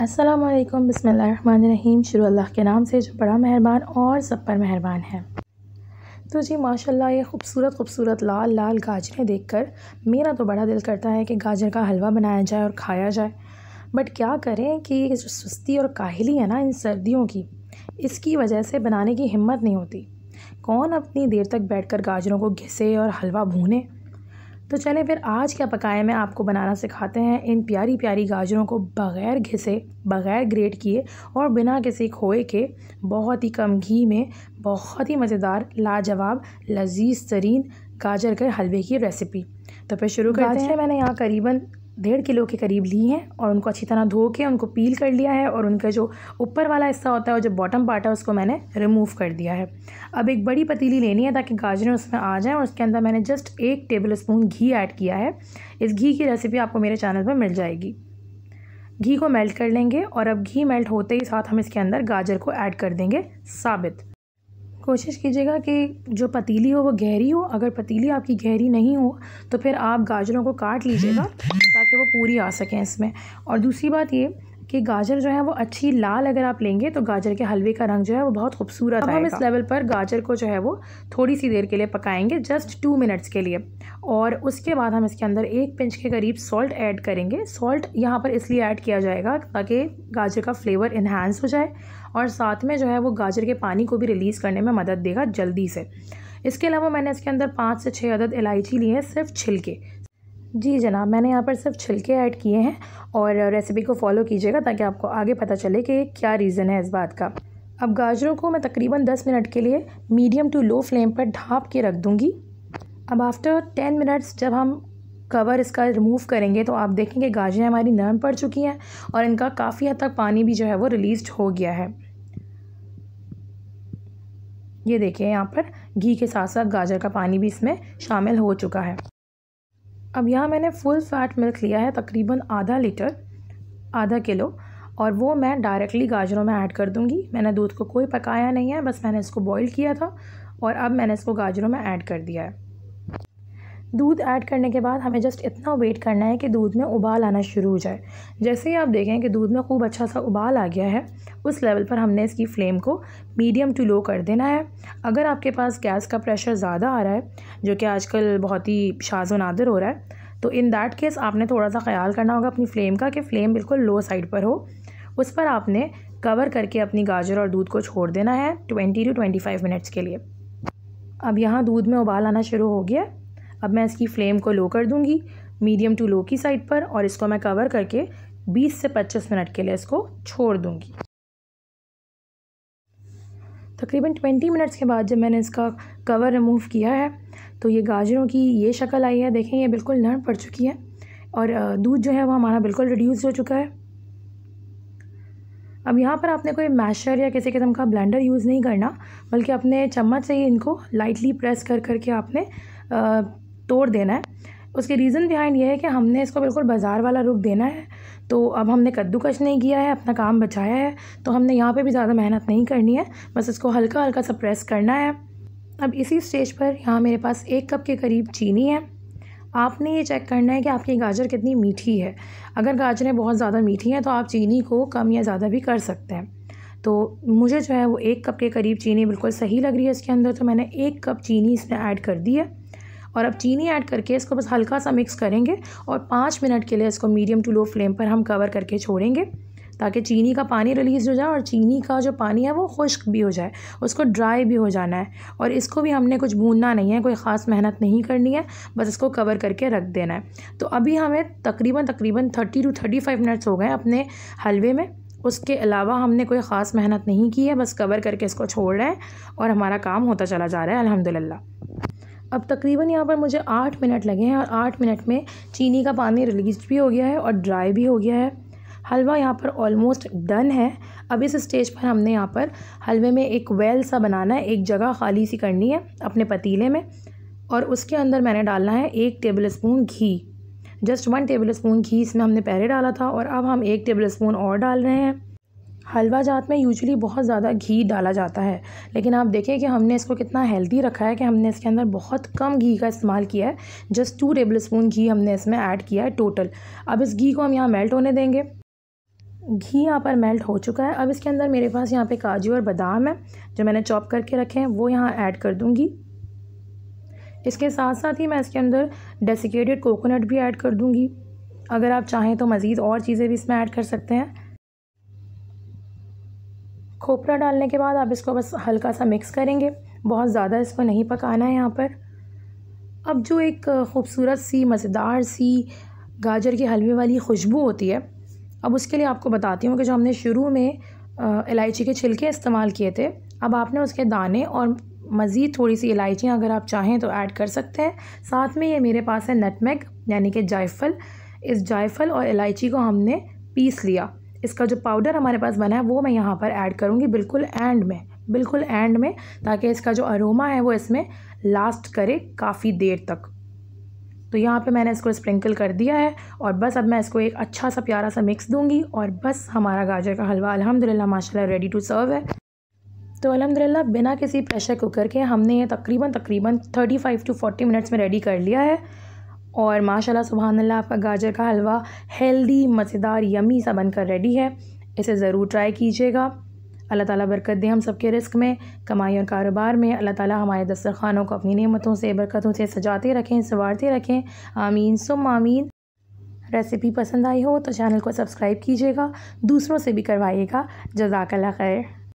असलम बसमीम शुरू अल्लाह के नाम से जो बड़ा मेहरबान और सब पर मेहरबान है तो जी माशाल्लाह ये खूबसूरत खूबसूरत लाल लाल गाजरें देख कर मेरा तो बड़ा दिल करता है कि गाजर का हलवा बनाया जाए और खाया जाए बट क्या करें कि ये जो सुस्ती और काहली है ना इन सर्दियों की इसकी वजह से बनाने की हिम्मत नहीं होती कौन अपनी देर तक बैठ कर गाजरों को घिसे और हलवा भूने तो चलें फिर आज क्या पकाया मैं आपको बनाना सिखाते हैं इन प्यारी प्यारी गाजरों को बग़ैर घिसे बग़ैर ग्रेट किए और बिना किसी खोए के बहुत ही कम घी में बहुत ही मज़ेदार लाजवाब लजीज तरीन गाजर के हलवे की रेसिपी तो फिर शुरू करते हैं मैंने यहाँ करीबन डेढ़ किलो के करीब ली हैं और उनको अच्छी तरह धो के उनको पील कर लिया है और उनका जो ऊपर वाला हिस्सा होता है और जो बॉटम पार्ट है उसको मैंने रिमूव कर दिया है अब एक बड़ी पतीली लेनी है ताकि गाजरें उसमें आ जाएं और उसके अंदर मैंने जस्ट एक टेबल स्पून घी ऐड किया है इस घी की रेसिपी आपको मेरे चैनल पर मिल जाएगी घी को मेल्ट कर लेंगे और अब घी मेल्ट होते ही साथ हम इसके अंदर गाजर को ऐड कर देंगे साबित कोशिश कीजिएगा कि जो पतीली हो वो गहरी हो अगर पतीली आपकी गहरी नहीं हो तो फिर आप गाजरों को काट लीजिएगा ताकि वो पूरी आ सकें इसमें और दूसरी बात ये कि गाजर जो है वो अच्छी लाल अगर आप लेंगे तो गाजर के हलवे का रंग जो है वो बहुत खूबसूरत हम इस लेवल पर गाजर को जो है वो थोड़ी सी देर के लिए पकाएंगे जस्ट टू मिनट्स के लिए और उसके बाद हम इसके अंदर एक पिंच के करीब सॉल्ट ऐड करेंगे सॉल्ट यहाँ पर इसलिए ऐड किया जाएगा ताकि गाजर का फ्लेवर इन्हांस हो जाए और साथ में जो है वो गाजर के पानी को भी रिलीज़ करने में मदद देगा जल्दी से इसके अलावा मैंने इसके अंदर पाँच से छः अदद इलायची ली है सिर्फ छिलके जी जनाब मैंने यहाँ पर सिर्फ छिलके ऐड किए हैं और रेसिपी को फॉलो कीजिएगा ताकि आपको आगे पता चले कि क्या रीज़न है इस बात का अब गाजरों को मैं तकरीबन 10 मिनट के लिए मीडियम टू लो फ्लेम पर ढाँप के रख दूँगी अब आफ्टर 10 मिनट्स जब हम कवर इसका रिमूव करेंगे तो आप देखेंगे गाजरें हमारी नरम पड़ चुकी हैं और इनका काफ़ी हद तक पानी भी जो है वो रिलीज़ हो गया है ये देखिए यहाँ पर घी के साथ साथ गाजर का पानी भी इसमें शामिल हो चुका है अब यहाँ मैंने फुल फैट मिल्क लिया है तकरीबन आधा लीटर आधा किलो और वो मैं डायरेक्टली गाजरों में ऐड कर दूँगी मैंने दूध को कोई पकाया नहीं है बस मैंने इसको बॉईल किया था और अब मैंने इसको गाजरों में ऐड कर दिया है दूध ऐड करने के बाद हमें जस्ट इतना वेट करना है कि दूध में उबाल आना शुरू हो जाए जैसे ही आप देखें कि दूध में खूब अच्छा सा उबाल आ गया है उस लेवल पर हमने इसकी फ्लेम को मीडियम टू लो कर देना है अगर आपके पास गैस का प्रेशर ज़्यादा आ रहा है जो कि आजकल बहुत ही शाजो नादर हो रहा है तो इन दैट केस आपने थोड़ा सा ख्याल करना होगा अपनी फ्लेम का कि फ्लेम बिल्कुल लो साइड पर हो उस पर आपने कवर करके अपनी गाजर और दूध को छोड़ देना है twenty to twenty five minutes के लिए अब यहाँ दूध में उबाल आना शुरू हो गया अब मैं इसकी फ्लेम को लो कर दूँगी मीडियम टू लो की साइड पर और इसको मैं कवर करके 20 से 25 मिनट के लिए इसको छोड़ दूँगी तकरीबन 20 मिनट्स के बाद जब मैंने इसका कवर रिमूव किया है तो ये गाजरों की ये शक्ल आई है देखें ये बिल्कुल नर्म पड़ चुकी है और दूध जो है वो हमारा बिल्कुल रिड्यूस हो चुका है अब यहाँ पर आपने कोई मैशर या किसी किस्म का ब्लेंडर यूज़ नहीं करना बल्कि अपने चम्मच से ही इनको लाइटली प्रेस कर करके आपने तोड़ देना है उसके रीज़न बिहाइंड ये है कि हमने इसको बिल्कुल बाज़ार वाला रुख देना है तो अब हमने कद्दूकश नहीं किया है अपना काम बचाया है तो हमने यहाँ पे भी ज़्यादा मेहनत नहीं करनी है बस इसको हल्का हल्का सा प्रेस करना है अब इसी स्टेज पर यहाँ मेरे पास एक कप के करीब चीनी है आपने ये चेक करना है कि आपकी गाजर कितनी मीठी है अगर गाजरें बहुत ज़्यादा मीठी हैं तो आप चीनी को कम या ज़्यादा भी कर सकते हैं तो मुझे जो है वो एक कप के करीब चीनी बिल्कुल सही लग रही है इसके अंदर तो मैंने एक कप चीनी इसमें ऐड कर दी है और अब चीनी ऐड करके इसको बस हल्का सा मिक्स करेंगे और पाँच मिनट के लिए इसको मीडियम टू लो फ्लेम पर हम कवर करके छोड़ेंगे ताकि चीनी का पानी रिलीज़ हो जाए और चीनी का जो पानी है वो खुश्क भी हो जाए उसको ड्राई भी हो जाना है और इसको भी हमने कुछ भूनना नहीं है कोई ख़ास मेहनत नहीं करनी है बस इसको कवर करके रख देना है तो अभी हमें तकरीबन तकरीबन thirty to thirty five minutes हो गए अपने हलवे में उसके अलावा हमने कोई ख़ास मेहनत नहीं की है बस कवर करके इसको छोड़ रहे हैं और हमारा काम होता चला जा रहा है अलहमदिल्ला अब तकरीबन यहाँ पर मुझे आठ मिनट लगे हैं और आठ मिनट में चीनी का पानी रिलीज भी हो गया है और ड्राई भी हो गया है हलवा यहाँ पर ऑलमोस्ट डन है अब इस स्टेज पर हमने यहाँ पर हलवे में एक वेल सा बनाना है एक जगह खाली सी करनी है अपने पतीले में और उसके अंदर मैंने डालना है एक टेबल स्पून घी जस्ट वन टेबल स्पून घी इसमें हमने पहले डाला था और अब हम एक टेबल स्पून और डाल रहे हैं हलवा जात में यूजली बहुत ज़्यादा घी डाला जाता है लेकिन आप देखें कि हमने इसको कितना हेल्दी रखा है कि हमने इसके अंदर बहुत कम घी का इस्तेमाल किया है जस्ट टू टेबल स्पून घी हमने इसमें ऐड किया है टोटल अब इस घी को हम यहाँ मेल्ट होने देंगे घी यहाँ पर मेल्ट हो चुका है अब इसके अंदर मेरे पास यहाँ पर काजू और बादाम है जो मैंने चॉप करके रखे हैं वो यहाँ ऐड कर दूँगी इसके साथ साथ ही मैं इसके अंदर डेसिकेटेड कोकोनट भी ऐड कर दूँगी अगर आप चाहें तो मज़ीद और चीज़ें भी इसमें ऐड कर सकते हैं खोपरा डालने के बाद आप इसको बस हल्का सा मिक्स करेंगे बहुत ज़्यादा इसको नहीं पकाना है यहाँ पर अब जो एक ख़ूबसूरत सी मज़ेदार सी गाजर के हलवे वाली खुशबू होती है अब उसके लिए आपको बताती हूँ कि जो हमने शुरू में इलायची के छिलके इस्तेमाल किए थे अब आपने उसके दाने और मज़ीद थोड़ी सी इलायचियाँ अगर आप चाहें तो ऐड कर सकते हैं साथ में ये मेरे पास है नटमेग यानी कि जायफल इस जायफल और इलायची को हमने पीस लिया इसका जो पाउडर हमारे पास बना है वो मैं यहाँ पर ऐड करूँगी बिल्कुल एंड में बिल्कुल एंड में ताकि इसका जो अरोमा है वो इसमें लास्ट करे काफ़ी देर तक तो यहाँ पे मैंने इसको स्प्रिंकल कर दिया है और बस अब मैं इसको एक अच्छा सा प्यारा सा मिक्स दूंगी और बस हमारा गाजर का हलवा अलहमदिल्ला माशाल्लाह रेडी टू सर्व है तो अलहमदिल्ला बिना किसी प्रेशर कुकर के हमने ये तकरीबन तकरीबन 35 टू 40 मिनट्स में रेडी कर लिया है और माशाल्लाह सुबहानल्ला आपका गाजर का हलवा हेल्दी मज़ेदार यमी सा बनकर रेडी है इसे ज़रूर ट्राई कीजिएगा अल्लाह ताला बरकत दे हम सब के रिस्क में कमाई और कारोबार में अल्लाह ताला हमारे दस्तरखानों को अपनी नेमतों से बरकतों से सजाते रखें संवारते रखें आमीन सुम आमीन रेसिपी पसंद आई हो तो चैनल को सब्सक्राइब कीजिएगा दूसरों से भी करवाइएगा जजाकल्ला खैर